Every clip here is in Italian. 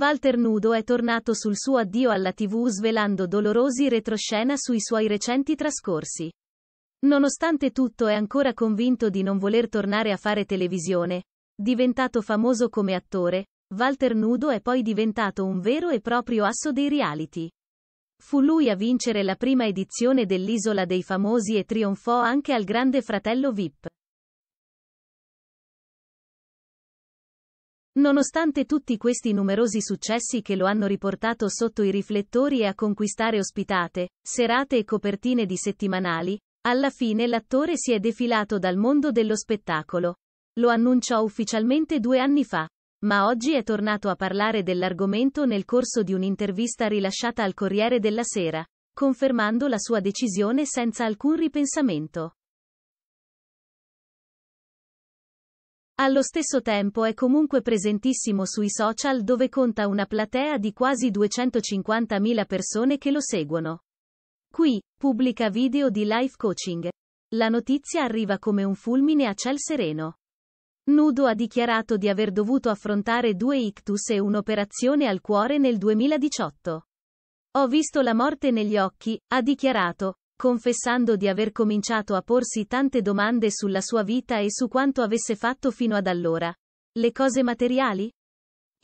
Walter Nudo è tornato sul suo addio alla TV svelando dolorosi retroscena sui suoi recenti trascorsi. Nonostante tutto è ancora convinto di non voler tornare a fare televisione. Diventato famoso come attore, Walter Nudo è poi diventato un vero e proprio asso dei reality. Fu lui a vincere la prima edizione dell'Isola dei Famosi e trionfò anche al Grande Fratello VIP. Nonostante tutti questi numerosi successi che lo hanno riportato sotto i riflettori e a conquistare ospitate, serate e copertine di settimanali, alla fine l'attore si è defilato dal mondo dello spettacolo. Lo annunciò ufficialmente due anni fa, ma oggi è tornato a parlare dell'argomento nel corso di un'intervista rilasciata al Corriere della Sera, confermando la sua decisione senza alcun ripensamento. Allo stesso tempo è comunque presentissimo sui social dove conta una platea di quasi 250.000 persone che lo seguono. Qui, pubblica video di life coaching. La notizia arriva come un fulmine a ciel sereno. Nudo ha dichiarato di aver dovuto affrontare due ictus e un'operazione al cuore nel 2018. Ho visto la morte negli occhi, ha dichiarato, confessando di aver cominciato a porsi tante domande sulla sua vita e su quanto avesse fatto fino ad allora. Le cose materiali?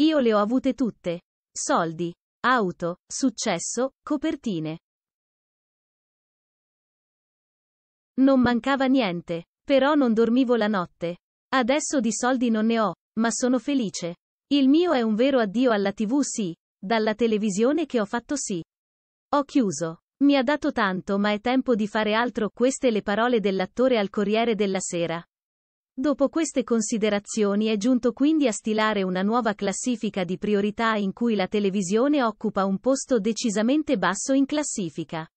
Io le ho avute tutte. Soldi, auto, successo, copertine. Non mancava niente. Però non dormivo la notte. Adesso di soldi non ne ho, ma sono felice. Il mio è un vero addio alla tv sì, dalla televisione che ho fatto sì. Ho chiuso. Mi ha dato tanto ma è tempo di fare altro, queste le parole dell'attore al Corriere della Sera. Dopo queste considerazioni è giunto quindi a stilare una nuova classifica di priorità in cui la televisione occupa un posto decisamente basso in classifica.